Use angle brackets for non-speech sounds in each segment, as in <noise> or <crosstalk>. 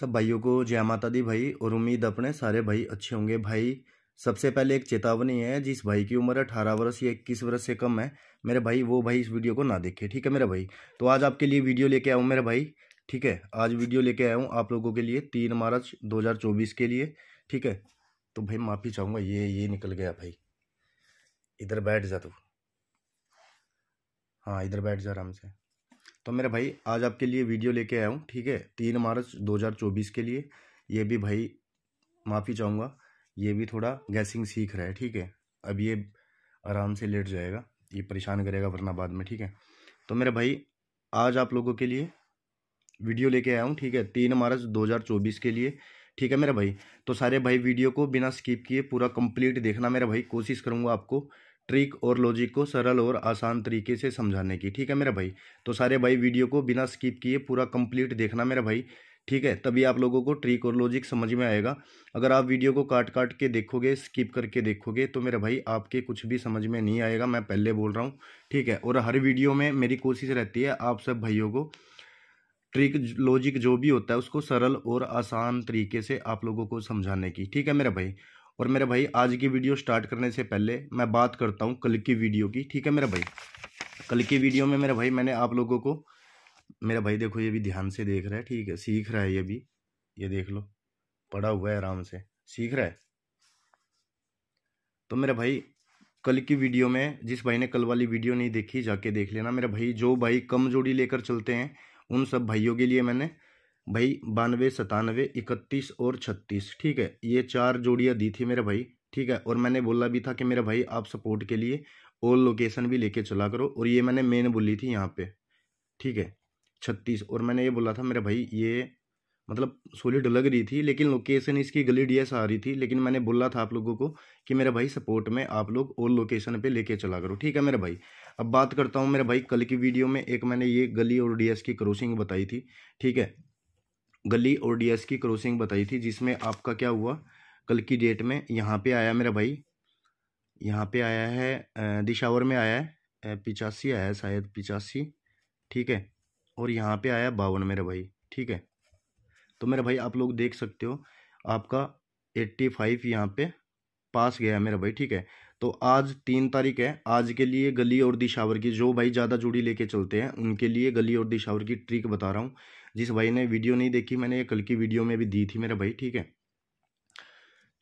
सब भाइयों को जय माता दी भाई और उम्मीद अपने सारे भाई अच्छे होंगे भाई सबसे पहले एक चेतावनी है जिस भाई की उम्र अठारह वर्ष या इक्कीस वर्ष से कम है मेरे भाई वो भाई इस वीडियो को ना देखे ठीक है मेरा भाई तो आज आपके लिए वीडियो लेके आऊँ मेरे भाई ठीक है आज वीडियो लेके आया हूँ आप लोगों के लिए तीन मार्च दो के लिए ठीक है तो भाई माफ़ी चाहूँगा ये ये निकल गया भाई इधर बैठ जा तू हाँ इधर बैठ जा आराम से तो मेरे भाई आज आपके लिए वीडियो लेके आया हूँ ठीक है तीन मार्च 2024 के लिए ये भी भाई माफ़ी चाहूँगा ये भी थोड़ा गैसिंग सीख रहा है ठीक है अब ये आराम से लेट जाएगा ये परेशान करेगा वरना बाद में ठीक है तो मेरे भाई आज आप लोगों के लिए वीडियो लेके आया हूँ ठीक है तीन मार्च 2024 के लिए ठीक है मेरे भाई तो सारे भाई वीडियो को बिना स्किप किए पूरा कंप्लीट देखना मेरे भाई कोशिश करूँगा आपको ट्रिक और लॉजिक को सरल और आसान तरीके से समझाने की ठीक है मेरा भाई तो सारे भाई वीडियो को बिना स्किप किए पूरा कंप्लीट देखना मेरा भाई ठीक है तभी आप लोगों को ट्रिक और लॉजिक समझ में आएगा अगर आप वीडियो को काट काट के देखोगे स्किप करके देखोगे तो मेरे भाई आपके कुछ भी समझ में नहीं आएगा मैं पहले बोल रहा हूँ ठीक है और हर वीडियो में मेरी कोशिश रहती है आप सब भाइयों को ट्रिक लॉजिक जो भी होता है उसको सरल और आसान तरीके से आप लोगों को समझाने की ठीक है मेरा भाई और मेरे भाई आज की वीडियो स्टार्ट करने से पहले मैं बात करता हूँ कल की वीडियो की ठीक है मेरा भाई कल की वीडियो में मेरे भाई मैंने आप लोगों को मेरा भाई देखो ये भी ध्यान से देख रहा है ठीक है सीख रहा है ये भी ये देख लो पड़ा हुआ है आराम से सीख रहा है तो मेरा भाई कल की वीडियो में जिस भाई ने कल वाली वीडियो नहीं देखी जाके देख लेना मेरा भाई जो भाई कम जोड़ी लेकर चलते हैं उन सब भाइयों के लिए मैंने भाई बानवे सतानवे इकतीस और छत्तीस ठीक है ये चार जोड़ियाँ दी थी मेरे भाई ठीक है और मैंने बोला भी था कि मेरे भाई आप सपोर्ट के लिए और लोकेशन भी लेके चला करो और ये मैंने मेन बोली थी यहाँ पे ठीक है छत्तीस और मैंने ये बोला था मेरे भाई ये मतलब सोलिड लग रही थी लेकिन लोकेशन इसकी गली डी एस आ रही थी लेकिन मैंने बोला था आप लोगों को कि मेरे भाई सपोर्ट में आप लोग और लोकेशन पे लेके चला करो ठीक है मेरे भाई अब बात करता हूँ मेरे भाई कल की वीडियो में एक मैंने ये गली और डी एस की क्रॉसिंग बताई थी ठीक है गली ओडीएस की क्रॉसिंग बताई थी जिसमें आपका क्या हुआ कल की डेट में यहाँ पे आया मेरा भाई यहाँ पे आया है दिशावर में आया है पिचासी आया है शायद पिचासी ठीक है और यहाँ पे आया बावन मेरा भाई ठीक है तो मेरा भाई आप लोग देख सकते हो आपका एट्टी फाइव यहाँ पे पास गया मेरा भाई ठीक है तो आज तीन तारीख है आज के लिए गली और दिशावर की जो भाई ज़्यादा जुड़ी लेके चलते हैं उनके लिए गली और दिशावर की ट्रिक बता रहा हूँ जिस भाई ने वीडियो नहीं देखी मैंने ये कल की वीडियो में भी दी थी मेरा भाई ठीक है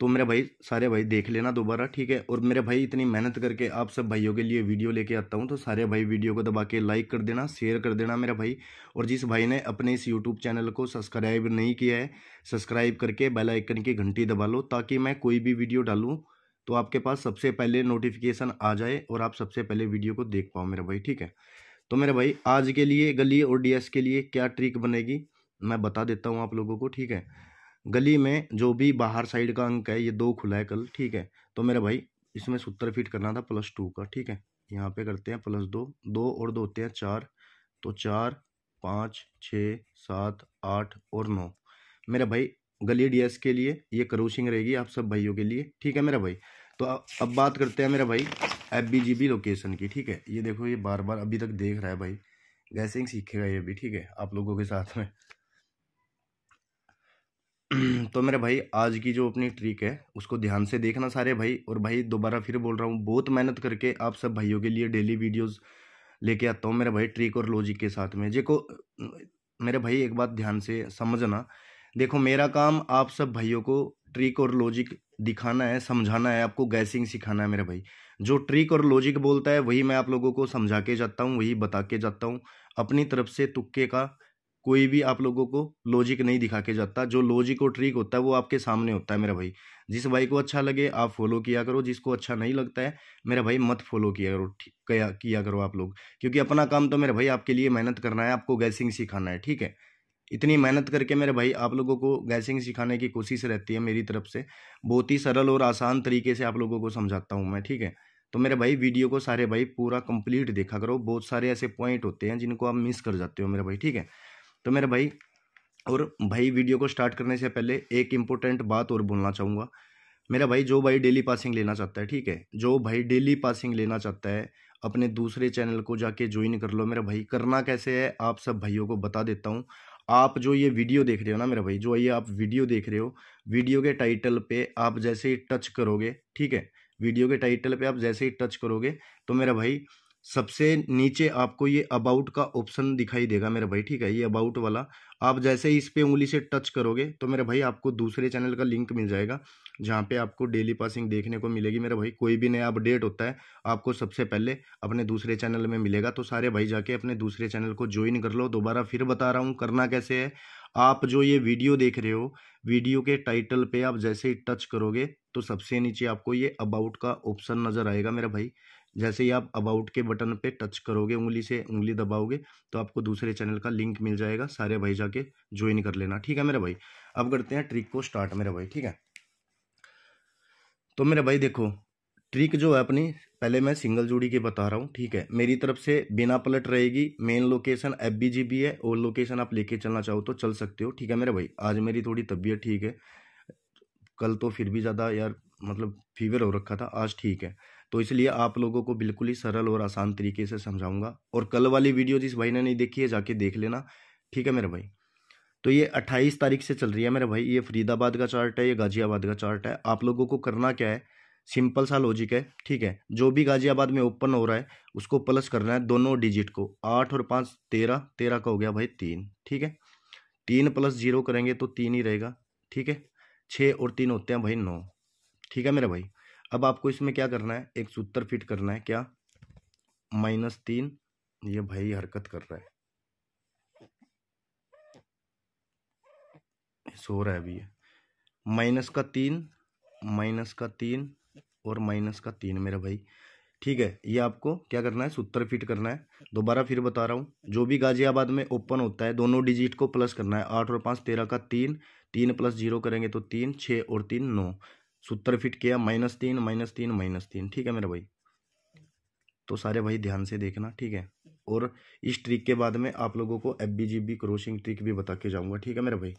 तो मेरे भाई सारे भाई देख लेना दोबारा ठीक है और मेरे भाई इतनी मेहनत करके आप सब भाइयों के लिए वीडियो लेके आता हूँ तो सारे भाई वीडियो को दबा के लाइक कर देना शेयर कर देना मेरा भाई और जिस भाई ने अपने इस यूट्यूब चैनल को सब्सक्राइब नहीं किया है सब्सक्राइब करके बेलाइकन की घंटी दबा लो ताकि मैं कोई भी वीडियो डालूँ तो आपके पास सबसे पहले नोटिफिकेशन आ जाए और आप सबसे पहले वीडियो को देख पाओ मेरा भाई ठीक है तो मेरे भाई आज के लिए गली और डीएस के लिए क्या ट्रिक बनेगी मैं बता देता हूँ आप लोगों को ठीक है गली में जो भी बाहर साइड का अंक है ये दो खुला है कल ठीक है तो मेरे भाई इसमें सत्तर फीट करना था प्लस टू का ठीक है यहाँ पे करते हैं प्लस दो दो और दो होते हैं चार तो चार पाँच छ सात आठ और नौ मेरे भाई गली डी के लिए ये क्रोशिंग रहेगी आप सब भाइयों के लिए ठीक है मेरा भाई तो अब बात करते हैं मेरा भाई एफ लोकेशन की ठीक है ये देखो ये बार बार अभी तक देख रहा है भाई गैसिंग सीखेगा ये भी ठीक है आप लोगों के साथ में <clears throat> तो मेरे भाई आज की जो अपनी ट्रिक है उसको ध्यान से देखना सारे भाई और भाई दोबारा फिर बोल रहा हूँ बहुत मेहनत करके आप सब भाइयों के लिए डेली वीडियोस लेके आता हूँ मेरे भाई ट्रिक और लॉजिक के साथ में देखो मेरे भाई एक बात ध्यान से समझना देखो मेरा काम आप सब भाइयों को ट्रिक और लॉजिक दिखाना है समझाना है आपको गैसिंग सिखाना है मेरे भाई जो ट्रिक और लॉजिक बोलता है वही मैं आप लोगों को समझा के जाता हूँ वही बता के जाता हूँ अपनी तरफ से तुक्के का कोई भी आप लोगों को लॉजिक नहीं दिखा के जाता जो लॉजिक और ट्रिक होता है वो आपके सामने होता है मेरा भाई जिस भाई को अच्छा लगे आप फॉलो किया करो जिसको अच्छा नहीं लगता है मेरा भाई मत फॉलो किया करो किया, करो आप लोग क्योंकि अपना काम तो मेरे भाई आपके लिए मेहनत करना है आपको गैसिंग सिखाना है ठीक है इतनी मेहनत करके मेरे भाई आप लोगों को गैसिंग सिखाने की कोशिश रहती है मेरी तरफ से बहुत ही सरल और आसान तरीके से आप लोगों को समझाता हूँ मैं ठीक है तो मेरे भाई वीडियो को सारे भाई पूरा कंप्लीट देखा करो बहुत सारे ऐसे पॉइंट होते हैं जिनको आप मिस कर जाते हो मेरे भाई ठीक है तो मेरे भाई और भाई वीडियो को स्टार्ट करने से पहले एक इम्पोर्टेंट बात और बोलना चाहूँगा मेरा भाई जो भाई डेली पासिंग लेना चाहता है ठीक है जो भाई डेली पासिंग लेना चाहता है अपने दूसरे चैनल को जाके ज्वाइन कर लो मेरा भाई करना कैसे है आप सब भाइयों को बता देता हूँ आप जो ये वीडियो देख रहे हो ना मेरा भाई जो ये आप वीडियो देख रहे हो वीडियो के टाइटल पे आप जैसे ही टच करोगे ठीक है वीडियो के टाइटल पे आप जैसे ही टच करोगे तो मेरा भाई सबसे नीचे आपको ये अबाउट का ऑप्शन दिखाई देगा मेरा भाई ठीक है ये अबाउट वाला आप जैसे ही इस पर उंगली से टच करोगे तो मेरे भाई आपको दूसरे चैनल का लिंक मिल जाएगा जहाँ पे आपको डेली पासिंग देखने को मिलेगी मेरा भाई कोई भी नया अपडेट होता है आपको सबसे पहले अपने दूसरे चैनल में मिलेगा तो सारे भाई जाके अपने दूसरे चैनल को ज्वाइन कर लो दोबारा फिर बता रहा हूँ करना कैसे है आप जो ये वीडियो देख रहे हो वीडियो के टाइटल पे आप जैसे ही टच करोगे तो सबसे नीचे आपको ये अबाउट का ऑप्शन नज़र आएगा मेरा भाई जैसे ही आप अबाउट के बटन पे टच करोगे उंगली से उंगली दबाओगे तो आपको दूसरे चैनल का लिंक मिल जाएगा सारे भाई जाके ज्वाइन कर लेना ठीक है मेरा भाई अब करते हैं ट्रिक को स्टार्ट मेरा भाई ठीक है तो मेरे भाई देखो ट्रिक जो है अपनी पहले मैं सिंगल जोड़ी के बता रहा हूँ ठीक है मेरी तरफ से बिना पलट रहेगी main location F B G भी है और लोकेशन आप लेके चलना चाहो तो चल सकते हो ठीक है मेरे भाई आज मेरी थोड़ी तबीयत ठीक है कल तो फिर भी ज़्यादा यार मतलब फीवर हो रखा था आज ठीक है तो इसलिए आप लोगों को बिल्कुल ही सरल और आसान तरीके से समझाऊंगा और कल वाली वीडियो जिस भाई ने नहीं देखी है जाके देख लेना ठीक है मेरे भाई तो ये अट्ठाईस तारीख से चल रही है मेरे भाई ये फरीदाबाद का चार्ट है ये गाजियाबाद का चार्ट है आप लोगों को करना क्या है सिंपल सा लॉजिक है ठीक है जो भी गाजियाबाद में ओपन हो रहा है उसको प्लस करना है दोनों डिजिट को आठ और पाँच तेरह तेरह का हो गया भाई तीन ठीक है तीन प्लस जीरो करेंगे तो तीन ही रहेगा ठीक है छः और तीन होते हैं भाई नौ ठीक है मेरे भाई अब आपको इसमें क्या करना है एक सूत्र फिट करना है क्या माइनस तीन ये भाई हरकत कर रहा है सो रहा है अभी माइनस का तीन माइनस का तीन और माइनस का तीन मेरा भाई ठीक है ये आपको क्या करना है सूत्र फिट करना है दोबारा फिर बता रहा हूँ जो भी गाजियाबाद में ओपन होता है दोनों डिजिट को प्लस करना है आठ और पाँच तेरह का तीन तीन प्लस जीरो करेंगे तो तीन छः और तीन नौ सूत्र फिट किया माइनस तीन माइनस तीन माइनस तीन ठीक है मेरा भाई तो सारे भाई ध्यान से देखना ठीक है और इस ट्रिक के बाद में आप लोगों को F B G B crossing trick भी बता के जाऊँगा ठीक है मेरा भाई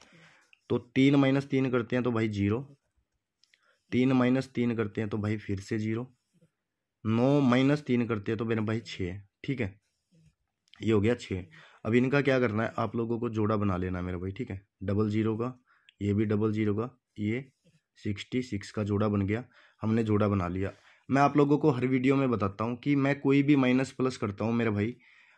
तो तीन माइनस तीन करते हैं तो भाई जीरो तीन माइनस तीन करते हैं तो भाई फिर से जीरो नौ माइनस तीन करते हैं तो मेरे भाई छः ठीक है ये हो गया छः अब इनका क्या करना है आप लोगों को जोड़ा बना लेना है मेरे भाई ठीक है डबल जीरो का ये भी डबल जीरो का ये सिक्सटी सिक्स का जोड़ा बन गया हमने जोड़ा बना लिया मैं आप लोगों को हर वीडियो में बताता हूँ कि मैं कोई भी माइनस प्लस करता हूँ मेरे भाई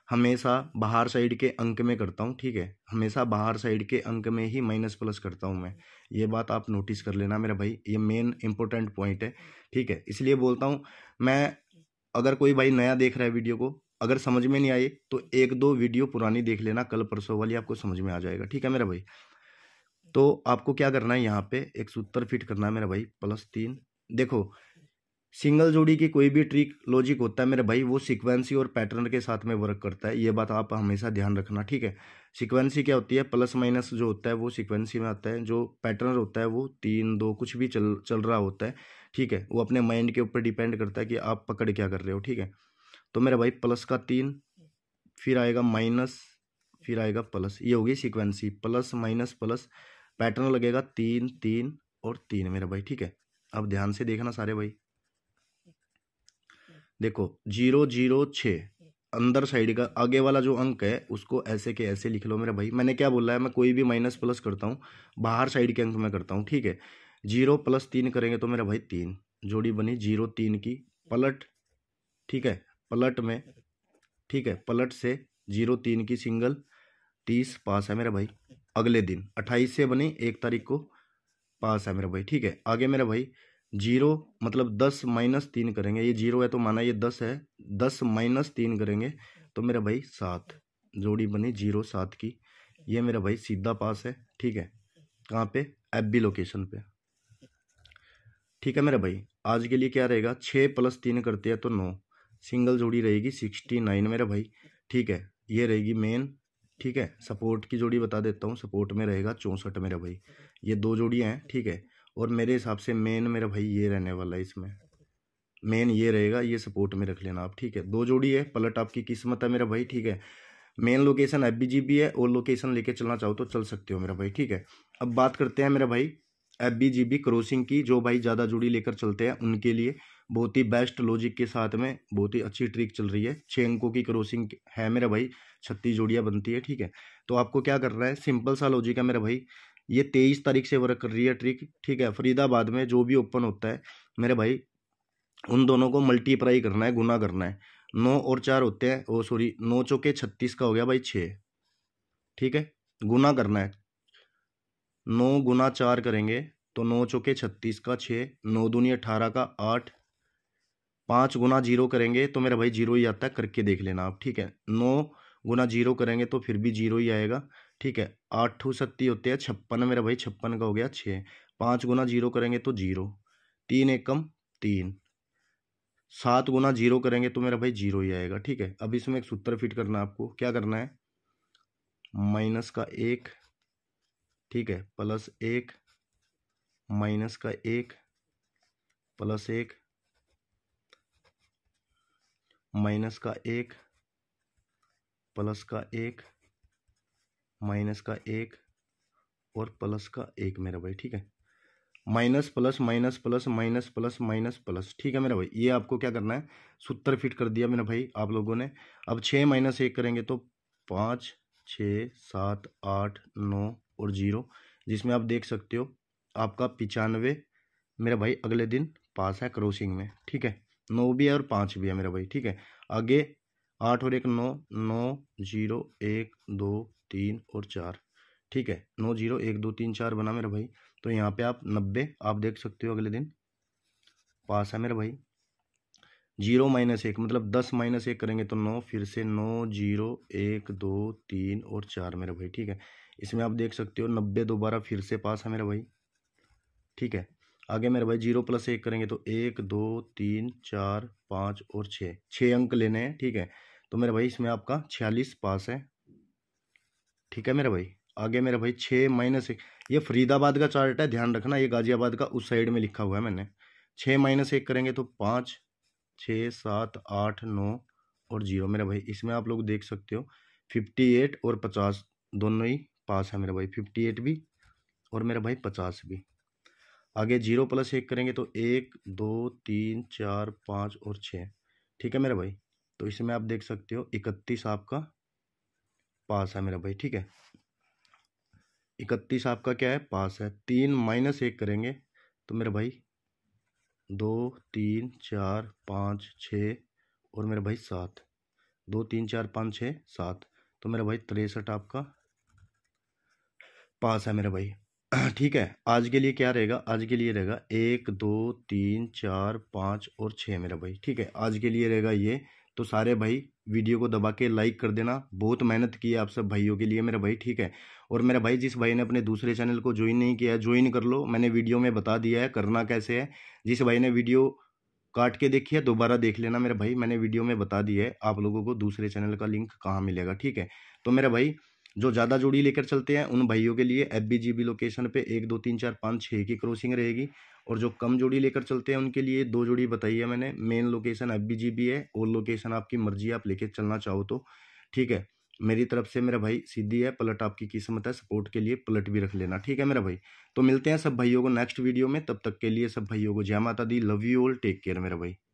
हमेशा बाहर साइड के अंक में करता हूँ ठीक है हमेशा बाहर साइड के अंक में ही माइनस प्लस करता हूँ मैं ये बात आप नोटिस कर लेना मेरा भाई ये मेन इंपॉर्टेंट पॉइंट है ठीक है इसलिए बोलता हूँ मैं अगर कोई भाई नया देख रहा है वीडियो को अगर समझ में नहीं आई तो एक दो वीडियो पुरानी देख लेना कल परसों वाली आपको समझ में आ जाएगा ठीक है मेरा भाई तो आपको क्या करना है यहाँ पे एक सूत्र फिट करना है मेरा भाई प्लस तीन देखो सिंगल जोड़ी की कोई भी ट्रिक लॉजिक होता है मेरे भाई वो सिक्वेंसी और पैटर्न के साथ में वर्क करता है ये बात आप हमेशा ध्यान रखना ठीक है सिक्वेंसी क्या होती है प्लस माइनस जो होता है वो सिक्वेंसी में आता है जो पैटर्न होता है वो तीन दो कुछ भी चल चल रहा होता है ठीक है वो अपने माइंड के ऊपर डिपेंड करता है कि आप पकड़ क्या कर रहे हो ठीक है तो मेरे भाई प्लस का तीन फिर आएगा माइनस फिर आएगा प्लस ये होगी sequence plus minus plus pattern लगेगा तीन तीन और तीन मेरे भाई ठीक है अब ध्यान से देखना सारे भाई देखो जीरो जीरो छः अंदर साइड का आगे वाला जो अंक है उसको ऐसे के ऐसे लिख लो मेरे भाई मैंने क्या बोला है मैं कोई भी माइनस प्लस करता हूँ बाहर साइड के अंक में करता हूँ ठीक है जीरो प्लस तीन करेंगे तो मेरा भाई तीन जोड़ी बनी जीरो तीन की पलट ठीक है पलट में ठीक है पलट से जीरो तीन की सिंगल तीस पास है मेरा भाई अगले दिन अट्ठाईस से बनी एक तारीख को पास है मेरा भाई ठीक है आगे मेरा भाई जीरो मतलब दस माइनस तीन करेंगे ये जीरो है तो माना ये दस है दस माइनस तीन करेंगे तो मेरा भाई सात जोड़ी बनी जीरो सात की ये मेरा भाई सीधा पास है ठीक है कहाँ पे एफ बी लोकेशन पे ठीक है मेरा भाई आज के लिए क्या रहेगा छः प्लस तीन करते हैं तो नौ सिंगल जोड़ी रहेगी सिक्सटी नाइन मेरा भाई ठीक है ये रहेगी मेन ठीक है सपोर्ट की जोड़ी बता देता हूँ सपोर्ट में रहेगा चौंसठ मेरा भाई ये दो जोड़ियाँ हैं ठीक है और मेरे हिसाब से मेन मेरा भाई ये रहने वाला है इसमें मेन ये रहेगा ये सपोर्ट में रख लेना आप ठीक है दो जोड़ी है पलट आपकी किस्मत है मेरा भाई ठीक है main location F B G है और लोकेशन लेके चलना चाहो तो चल सकते हो मेरा भाई ठीक है अब बात करते हैं मेरा भाई F B G B crossing की जो भाई ज़्यादा जोड़ी लेकर चलते हैं उनके लिए बहुत ही बेस्ट लॉजिक के साथ में बहुत ही अच्छी ट्रिक चल रही है छः अंकों की क्रॉसिंग है मेरा भाई छत्तीस जोड़ियाँ बनती है ठीक है तो आपको क्या करना है सिंपल सा लॉजिक है मेरा भाई ये तेईस तारीख से वर्क कर रही है ट्रिक ठीक है फरीदाबाद में जो भी ओपन होता है मेरे भाई उन दोनों को मल्टीप्लाई करना है गुना करना है नौ और चार होते हैं ओ सॉरी नौ चौके छत्तीस का हो गया भाई छः ठीक है गुना करना है नौ गुना चार करेंगे तो नौ चौके छत्तीस का छः नौ दूनी अठारह का आठ पाँच गुना जीरो करेंगे तो मेरा भाई जीरो ही आता है करके देख लेना आप ठीक है नौ गुना जीरो करेंगे तो फिर भी जीरो ही आएगा ठीक है आठ ठू सत्ती होते हैं छप्पन मेरा भाई छप्पन का हो गया छः पाँच गुना जीरो करेंगे तो जीरो तीन एकम तीन सात गुना जीरो करेंगे तो मेरा भाई जीरो ही आएगा ठीक है अब इसमें एक सूत्र फिट करना है आपको क्या करना है माइनस का एक ठीक है प्लस एक माइनस का एक प्लस एक माइनस का एक प्लस का एक माइनस का एक और प्लस का एक मेरा भाई ठीक है minus plus minus plus minus plus minus plus ठीक है मेरा भाई ये आपको क्या करना है सत्तर फिट कर दिया मेरा भाई आप लोगों ने अब छः माइनस एक करेंगे तो पाँच छ सात आठ नौ और जीरो जिसमें आप देख सकते हो आपका पिचानवे मेरा भाई अगले दिन पास है क्रॉसिंग में ठीक है नौ भी है और पाँच भी है मेरा भाई ठीक है आगे आठ और एक नौ नौ जीरो एक दो तीन और चार ठीक है नौ जीरो एक दो तीन चार बना मेरा भाई तो यहाँ पे आप नब्बे आप देख सकते हो अगले दिन पास है मेरा भाई जीरो माइनस एक मतलब दस माइनस एक करेंगे तो नौ फिर से नौ जीरो एक दो तीन और चार मेरा भाई ठीक है इसमें आप देख सकते हो नब्बे दोबारा फिर से पास है मेरा भाई ठीक है आगे मेरे भाई जीरो प्लस एक करेंगे तो एक दो तीन चार पाँच और छः छः अंक लेने हैं ठीक है तो मेरे भाई इसमें आपका छियालीस पास है ठीक है मेरा भाई आगे मेरा भाई छः माइनस एक ये फरीदाबाद का चार्ट है ध्यान रखना ये गाजियाबाद का उस साइड में लिखा हुआ है मैंने छः माइनस एक करेंगे तो पाँच छः सात आठ नौ और जीरो मेरा भाई इसमें आप लोग देख सकते हो फिफ्टी एट और पचास दोनों ही पास है मेरा भाई फिफ्टी एट भी और मेरा भाई पचास भी आगे जीरो प्लस एक करेंगे तो एक दो तीन चार पाँच और छः ठीक है मेरा भाई तो इसमें आप देख सकते हो इकतीस आपका पास है मेरा भाई ठीक है इकतीस आपका क्या है पास है तीन माइनस एक करेंगे तो मेरा भाई दो तीन चार पाँच छ और मेरा भाई सात दो तीन चार पाँच छः सात तो मेरा भाई तिरसठ आपका पास है मेरा भाई <clears throat> ठीक है आज के लिए क्या रहेगा आज के लिए रहेगा एक दो तीन चार पाँच और छः मेरा भाई ठीक है आज के लिए रहेगा ये तो सारे भाई वीडियो को दबा के लाइक कर देना बहुत मेहनत की है आप सब भाइयों के लिए मेरा भाई ठीक है और मेरा भाई जिस भाई ने अपने दूसरे चैनल को ज्वाइन नहीं किया है ज्वाइन कर लो मैंने वीडियो में बता दिया है करना कैसे है जिस भाई ने वीडियो काट के देखी है दोबारा देख लेना मेरा भाई मैंने वीडियो में बता दिया है आप लोगों को दूसरे चैनल का लिंक कहाँ मिलेगा ठीक है तो मेरा भाई जो ज़्यादा जोड़ी लेकर चलते हैं उन भाइयों के लिए F B G B location पे एक दो तीन चार पाँच छः की क्रॉसिंग रहेगी और जो कम जोड़ी लेकर चलते हैं उनके लिए दो जोड़ी बताई है मैंने main location F B G B है और लोकेशन आपकी मर्जी आप लेकर चलना चाहो तो ठीक है मेरी तरफ से मेरा भाई सीधी है पलट आपकी किस्मत है सपोर्ट के लिए पलट भी रख लेना ठीक है मेरा भाई तो मिलते हैं सब भाइयों को नेक्स्ट वीडियो में तब तक के लिए सब भाइयों को जय माता दी love you all take care मेरा भाई